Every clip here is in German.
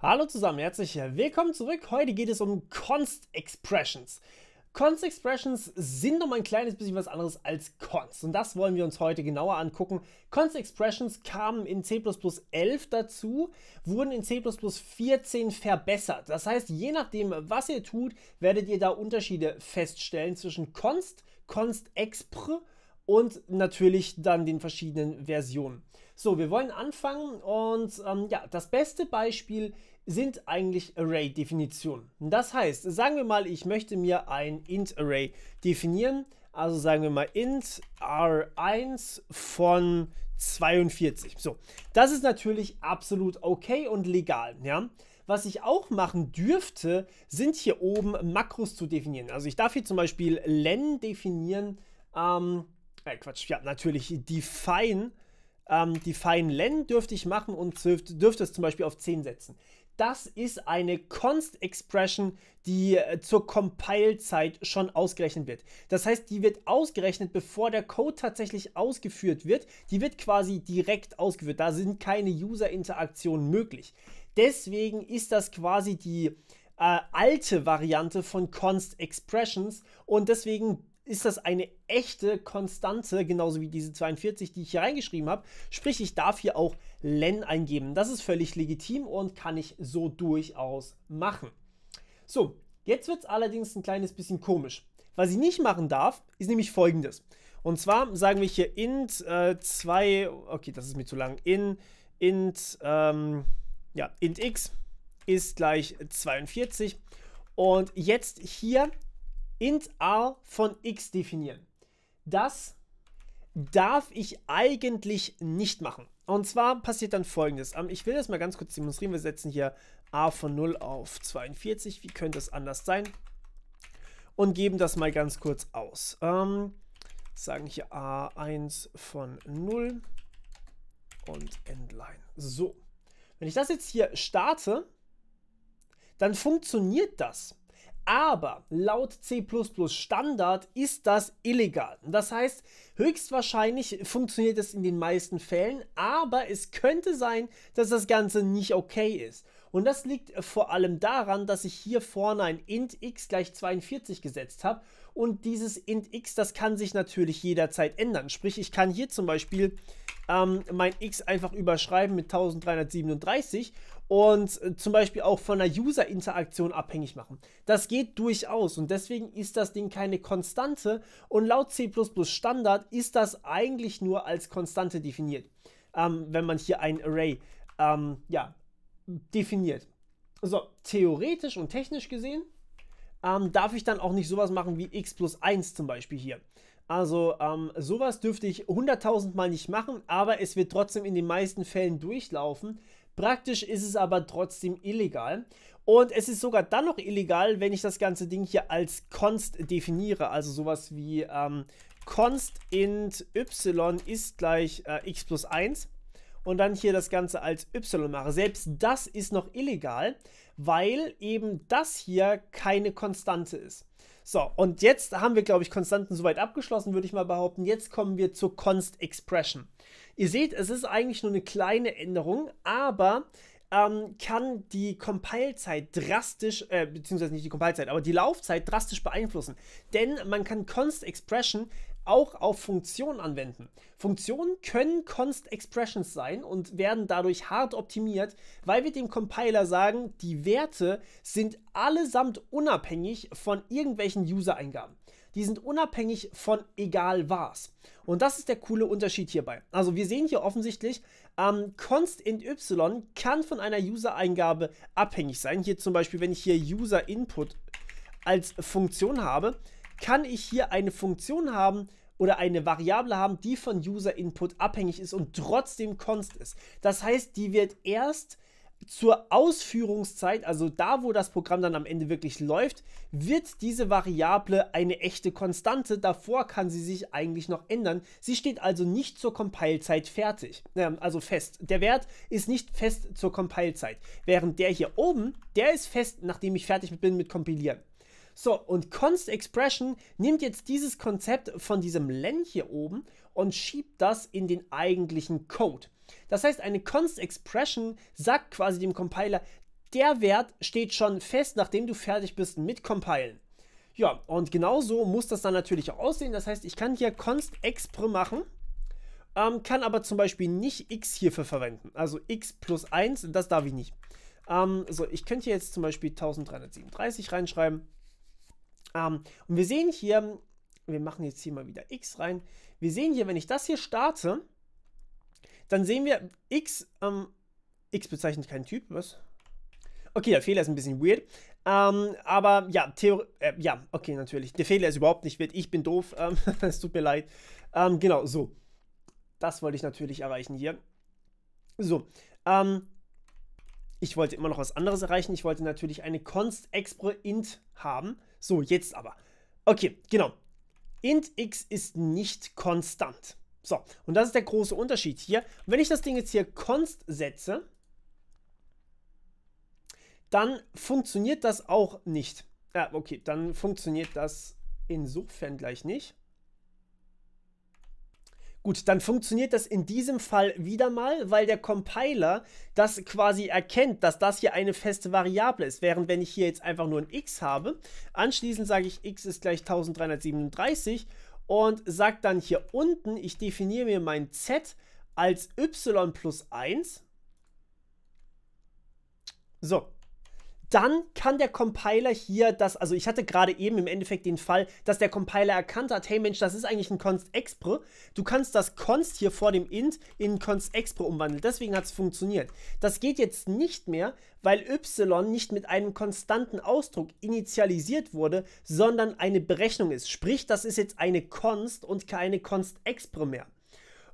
Hallo zusammen, herzlich willkommen zurück. Heute geht es um Const Expressions. Const Expressions sind um ein kleines bisschen was anderes als Const und das wollen wir uns heute genauer angucken. Const Expressions kamen in C++ 11 dazu, wurden in C++ 14 verbessert. Das heißt, je nachdem, was ihr tut, werdet ihr da Unterschiede feststellen zwischen Const, Const Expr und natürlich dann den verschiedenen Versionen. So, wir wollen anfangen und ähm, ja, das beste Beispiel sind eigentlich Array-Definitionen. Das heißt, sagen wir mal, ich möchte mir ein Int-Array definieren. Also sagen wir mal int r1 von 42. So, das ist natürlich absolut okay und legal, ja. Was ich auch machen dürfte, sind hier oben Makros zu definieren. Also ich darf hier zum Beispiel len definieren, ähm, äh Quatsch, ja, natürlich define ähm, die feinen Len dürfte ich machen und dürfte es zum Beispiel auf 10 setzen. Das ist eine Const-Expression, die äh, zur Compile-Zeit schon ausgerechnet wird. Das heißt, die wird ausgerechnet, bevor der Code tatsächlich ausgeführt wird. Die wird quasi direkt ausgeführt. Da sind keine User-Interaktionen möglich. Deswegen ist das quasi die äh, alte Variante von Const Expressions und deswegen ist das eine echte Konstante, genauso wie diese 42, die ich hier reingeschrieben habe. Sprich, ich darf hier auch len eingeben. Das ist völlig legitim und kann ich so durchaus machen. So, jetzt wird es allerdings ein kleines bisschen komisch. Was ich nicht machen darf, ist nämlich folgendes. Und zwar sagen wir hier int 2, äh, okay, das ist mir zu lang, in, int, ähm, ja, int x ist gleich 42. Und jetzt hier int r von x definieren. Das darf ich eigentlich nicht machen. Und zwar passiert dann folgendes. Ähm, ich will das mal ganz kurz demonstrieren. Wir setzen hier a von 0 auf 42. Wie könnte es anders sein? Und geben das mal ganz kurz aus. Ähm, sagen hier a1 von 0 und Endline. So. Wenn ich das jetzt hier starte, dann funktioniert das. Aber laut C Standard ist das illegal. Das heißt, höchstwahrscheinlich funktioniert es in den meisten Fällen, aber es könnte sein, dass das Ganze nicht okay ist. Und das liegt äh, vor allem daran, dass ich hier vorne ein int x gleich 42 gesetzt habe. Und dieses int x, das kann sich natürlich jederzeit ändern. Sprich, ich kann hier zum Beispiel ähm, mein x einfach überschreiben mit 1337 und äh, zum Beispiel auch von der User-Interaktion abhängig machen. Das geht durchaus und deswegen ist das Ding keine Konstante und laut C++ Standard ist das eigentlich nur als Konstante definiert, ähm, wenn man hier ein Array ähm, ja, definiert. So, theoretisch und technisch gesehen ähm, darf ich dann auch nicht sowas machen wie x plus 1 zum Beispiel hier. Also ähm, sowas dürfte ich 100.000 Mal nicht machen, aber es wird trotzdem in den meisten Fällen durchlaufen. Praktisch ist es aber trotzdem illegal. Und es ist sogar dann noch illegal, wenn ich das ganze Ding hier als const definiere. Also sowas wie ähm, const int y ist gleich äh, x plus 1 und dann hier das Ganze als Y mache. Selbst das ist noch illegal, weil eben das hier keine Konstante ist. So, und jetzt haben wir, glaube ich, Konstanten soweit abgeschlossen, würde ich mal behaupten. Jetzt kommen wir zur Const Expression. Ihr seht, es ist eigentlich nur eine kleine Änderung, aber ähm, kann die Compile-Zeit drastisch, äh, beziehungsweise nicht die Compile-Zeit, aber die Laufzeit drastisch beeinflussen. Denn man kann Const Expression auch auf Funktionen anwenden. Funktionen können Const Expressions sein und werden dadurch hart optimiert, weil wir dem Compiler sagen, die Werte sind allesamt unabhängig von irgendwelchen User-Eingaben. Die sind unabhängig von egal was. Und das ist der coole Unterschied hierbei. Also wir sehen hier offensichtlich, ähm, const int y kann von einer User-Eingabe abhängig sein. Hier zum Beispiel, wenn ich hier User-Input als Funktion habe, kann ich hier eine Funktion haben, oder eine Variable haben, die von User-Input abhängig ist und trotzdem const ist. Das heißt, die wird erst zur Ausführungszeit, also da, wo das Programm dann am Ende wirklich läuft, wird diese Variable eine echte Konstante. Davor kann sie sich eigentlich noch ändern. Sie steht also nicht zur Compile-Zeit fertig, ähm, also fest. Der Wert ist nicht fest zur Compile-Zeit, während der hier oben, der ist fest, nachdem ich fertig bin mit Kompilieren. So, und Const Expression nimmt jetzt dieses Konzept von diesem len hier oben und schiebt das in den eigentlichen Code. Das heißt, eine Const Expression sagt quasi dem Compiler, der Wert steht schon fest, nachdem du fertig bist mit Compilen. Ja, und genau so muss das dann natürlich auch aussehen. Das heißt, ich kann hier const expr machen, ähm, kann aber zum Beispiel nicht x hierfür verwenden. Also x plus 1, das darf ich nicht. Ähm, so, ich könnte hier jetzt zum Beispiel 1337 reinschreiben. Ähm, und wir sehen hier, wir machen jetzt hier mal wieder X rein. Wir sehen hier, wenn ich das hier starte, dann sehen wir X, ähm, X bezeichnet keinen Typ, was? Okay, der Fehler ist ein bisschen weird. Ähm, aber ja, Theor äh, ja, okay, natürlich. Der Fehler ist überhaupt nicht weird. Ich bin doof. Ähm, es tut mir leid. Ähm, genau, so. Das wollte ich natürlich erreichen hier. So. Ähm, ich wollte immer noch was anderes erreichen. Ich wollte natürlich eine const expro int haben. So, jetzt aber. Okay, genau. Int x ist nicht konstant. So, und das ist der große Unterschied hier. wenn ich das Ding jetzt hier const setze, dann funktioniert das auch nicht. Ja, okay, dann funktioniert das insofern gleich nicht. Gut, dann funktioniert das in diesem Fall wieder mal, weil der Compiler das quasi erkennt, dass das hier eine feste Variable ist. Während wenn ich hier jetzt einfach nur ein x habe, anschließend sage ich x ist gleich 1337 und sage dann hier unten, ich definiere mir mein z als y plus 1. So, dann kann der Compiler hier das, also ich hatte gerade eben im Endeffekt den Fall, dass der Compiler erkannt hat, hey Mensch, das ist eigentlich ein const expr. Du kannst das const hier vor dem int in const expr umwandeln. Deswegen hat es funktioniert. Das geht jetzt nicht mehr, weil y nicht mit einem konstanten Ausdruck initialisiert wurde, sondern eine Berechnung ist. Sprich, das ist jetzt eine const und keine const expr mehr.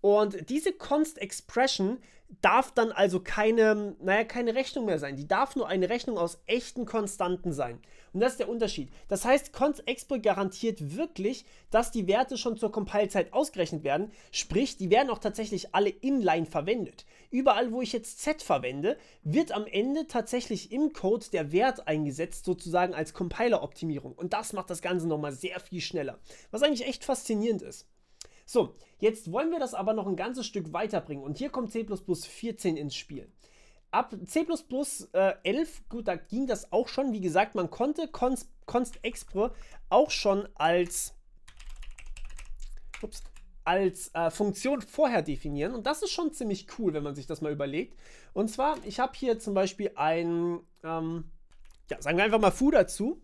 Und diese Const Expression darf dann also keine, naja, keine Rechnung mehr sein. Die darf nur eine Rechnung aus echten Konstanten sein. Und das ist der Unterschied. Das heißt, Const Expl garantiert wirklich, dass die Werte schon zur Compilezeit ausgerechnet werden. Sprich, die werden auch tatsächlich alle inline verwendet. Überall, wo ich jetzt Z verwende, wird am Ende tatsächlich im Code der Wert eingesetzt, sozusagen als Compiler-Optimierung. Und das macht das Ganze nochmal sehr viel schneller. Was eigentlich echt faszinierend ist. So, jetzt wollen wir das aber noch ein ganzes Stück weiterbringen und hier kommt C 14 ins Spiel. Ab C äh, 11, gut, da ging das auch schon. Wie gesagt, man konnte Const, Const Expro auch schon als, ups, als äh, Funktion vorher definieren. Und das ist schon ziemlich cool, wenn man sich das mal überlegt. Und zwar, ich habe hier zum Beispiel ein, ähm, ja, sagen wir einfach mal foo dazu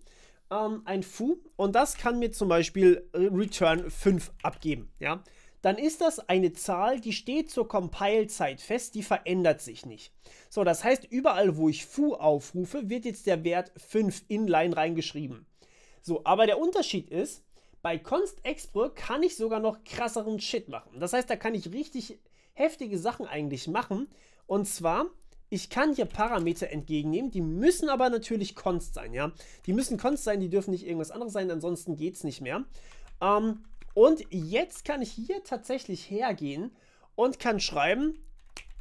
ähm, ein Foo und das kann mir zum Beispiel äh, Return 5 abgeben, ja, dann ist das eine Zahl, die steht zur Compile-Zeit fest, die verändert sich nicht. So, das heißt, überall, wo ich foo aufrufe, wird jetzt der Wert 5 inline reingeschrieben. So, aber der Unterschied ist, bei Const kann ich sogar noch krasseren Shit machen. Das heißt, da kann ich richtig heftige Sachen eigentlich machen. Und zwar ich kann hier Parameter entgegennehmen, die müssen aber natürlich const sein, ja. Die müssen const sein, die dürfen nicht irgendwas anderes sein, ansonsten geht es nicht mehr. Ähm, und jetzt kann ich hier tatsächlich hergehen und kann schreiben,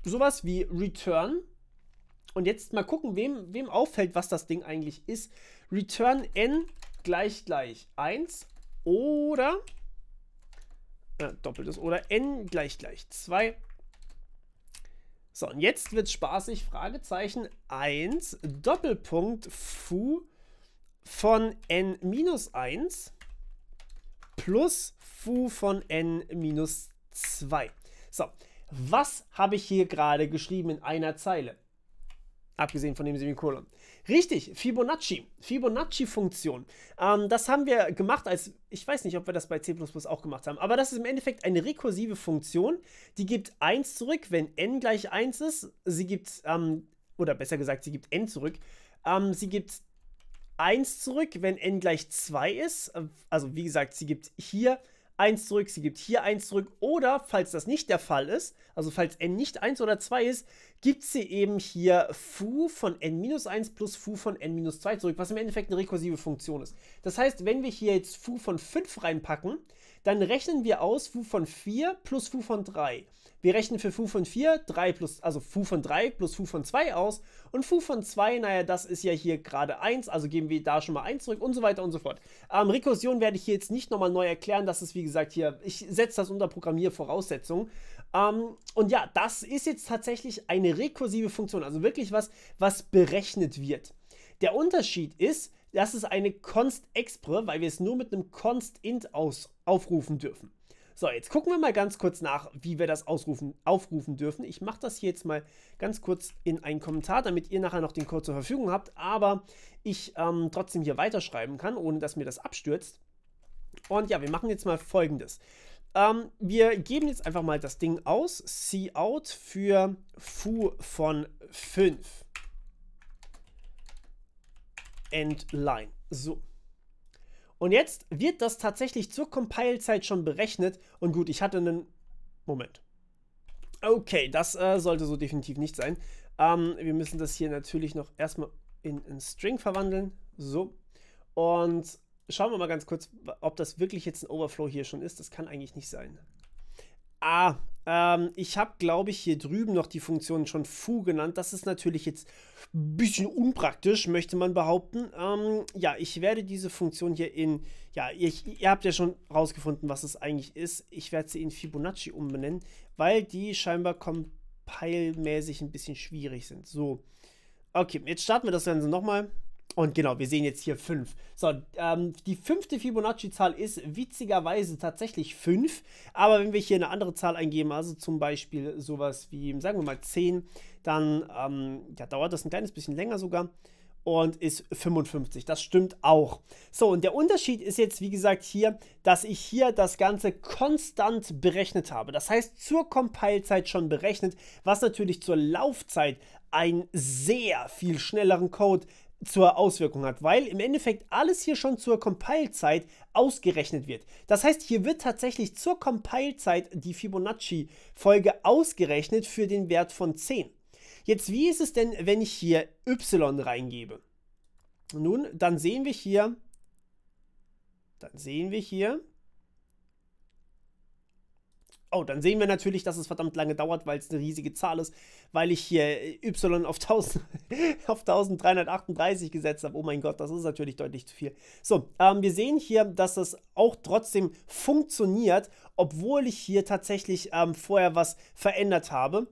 sowas wie return. Und jetzt mal gucken, wem, wem auffällt, was das Ding eigentlich ist. Return n gleich gleich 1 oder äh, doppeltes oder n gleich gleich 2 so, und jetzt wird's spaßig. Fragezeichen 1, Doppelpunkt Fu von n minus 1 plus Fu von n minus 2. So, was habe ich hier gerade geschrieben in einer Zeile? Abgesehen von dem Semikolon. Richtig, Fibonacci. Fibonacci-Funktion. Ähm, das haben wir gemacht als, ich weiß nicht, ob wir das bei C auch gemacht haben, aber das ist im Endeffekt eine rekursive Funktion, die gibt 1 zurück, wenn n gleich 1 ist. Sie gibt, ähm, oder besser gesagt, sie gibt n zurück. Ähm, sie gibt 1 zurück, wenn n gleich 2 ist. Also wie gesagt, sie gibt hier eins zurück, sie gibt hier eins zurück. Oder falls das nicht der Fall ist, also falls n nicht 1 oder 2 ist, gibt sie eben hier fu von n-1 plus fu von n-2 zurück, was im Endeffekt eine rekursive Funktion ist. Das heißt, wenn wir hier jetzt fu von 5 reinpacken, dann rechnen wir aus fu von 4 plus fu von 3. Wir rechnen für Fu von 4 3 plus, also Fu von 3 plus Fu von 2 aus. Und Fu von 2, naja, das ist ja hier gerade 1, also geben wir da schon mal 1 zurück und so weiter und so fort. Ähm, Rekursion werde ich hier jetzt nicht nochmal neu erklären. Das ist, wie gesagt, hier, ich setze das unter Programmiervoraussetzungen. Ähm, und ja, das ist jetzt tatsächlich eine rekursive Funktion, also wirklich was, was berechnet wird. Der Unterschied ist, das ist eine const expre, weil wir es nur mit einem const int aus aufrufen dürfen. So, jetzt gucken wir mal ganz kurz nach, wie wir das ausrufen, aufrufen dürfen. Ich mache das hier jetzt mal ganz kurz in einen Kommentar, damit ihr nachher noch den Code zur Verfügung habt, aber ich ähm, trotzdem hier weiterschreiben kann, ohne dass mir das abstürzt. Und ja, wir machen jetzt mal folgendes. Ähm, wir geben jetzt einfach mal das Ding aus, cout für foo von 5. Endline. So. Und jetzt wird das tatsächlich zur Compile-Zeit schon berechnet. Und gut, ich hatte einen... Moment. Okay, das äh, sollte so definitiv nicht sein. Ähm, wir müssen das hier natürlich noch erstmal in einen String verwandeln. So. Und schauen wir mal ganz kurz, ob das wirklich jetzt ein Overflow hier schon ist. Das kann eigentlich nicht sein. Ah, ähm, ich habe, glaube ich, hier drüben noch die Funktion schon Fu genannt. Das ist natürlich jetzt ein bisschen unpraktisch, möchte man behaupten. Ähm, ja, ich werde diese Funktion hier in, ja, ihr, ihr habt ja schon rausgefunden, was es eigentlich ist. Ich werde sie in Fibonacci umbenennen, weil die scheinbar compile-mäßig ein bisschen schwierig sind. So, okay, jetzt starten wir das Ganze nochmal. Und genau, wir sehen jetzt hier 5. So, ähm, die fünfte Fibonacci-Zahl ist witzigerweise tatsächlich 5. Aber wenn wir hier eine andere Zahl eingeben, also zum Beispiel sowas wie, sagen wir mal 10, dann ähm, ja, dauert das ein kleines bisschen länger sogar und ist 55. Das stimmt auch. So, und der Unterschied ist jetzt, wie gesagt, hier, dass ich hier das Ganze konstant berechnet habe. Das heißt, zur Compile-Zeit schon berechnet, was natürlich zur Laufzeit einen sehr viel schnelleren Code zur Auswirkung hat, weil im Endeffekt alles hier schon zur Compile-Zeit ausgerechnet wird. Das heißt, hier wird tatsächlich zur Compile-Zeit die Fibonacci-Folge ausgerechnet für den Wert von 10. Jetzt, wie ist es denn, wenn ich hier y reingebe? Nun, dann sehen wir hier, dann sehen wir hier, Oh, dann sehen wir natürlich, dass es verdammt lange dauert, weil es eine riesige Zahl ist, weil ich hier äh, Y auf, 1000, auf 1338 gesetzt habe. Oh mein Gott, das ist natürlich deutlich zu viel. So, ähm, wir sehen hier, dass das auch trotzdem funktioniert, obwohl ich hier tatsächlich ähm, vorher was verändert habe.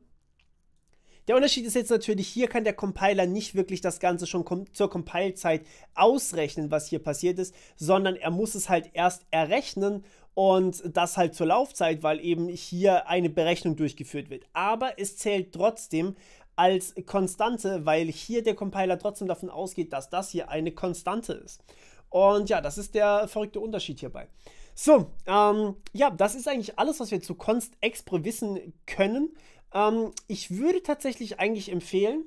Der Unterschied ist jetzt natürlich, hier kann der Compiler nicht wirklich das Ganze schon kom zur Compile-Zeit ausrechnen, was hier passiert ist, sondern er muss es halt erst errechnen und das halt zur Laufzeit, weil eben hier eine Berechnung durchgeführt wird. Aber es zählt trotzdem als Konstante, weil hier der Compiler trotzdem davon ausgeht, dass das hier eine Konstante ist. Und ja, das ist der verrückte Unterschied hierbei. So, ähm, ja, das ist eigentlich alles, was wir zu Const Expro wissen können. Ähm, ich würde tatsächlich eigentlich empfehlen,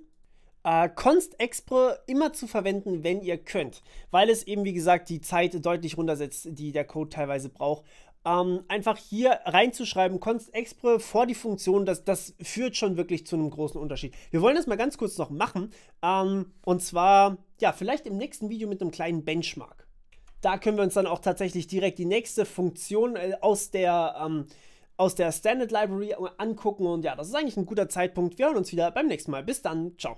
äh, Const Expre immer zu verwenden, wenn ihr könnt, weil es eben, wie gesagt, die Zeit deutlich runtersetzt, die der Code teilweise braucht. Ähm, einfach hier reinzuschreiben, Const Expre vor die Funktion, das, das führt schon wirklich zu einem großen Unterschied. Wir wollen das mal ganz kurz noch machen. Ähm, und zwar, ja, vielleicht im nächsten Video mit einem kleinen Benchmark. Da können wir uns dann auch tatsächlich direkt die nächste Funktion äh, aus der, ähm, aus der Standard Library angucken. Und ja, das ist eigentlich ein guter Zeitpunkt. Wir hören uns wieder beim nächsten Mal. Bis dann. Ciao.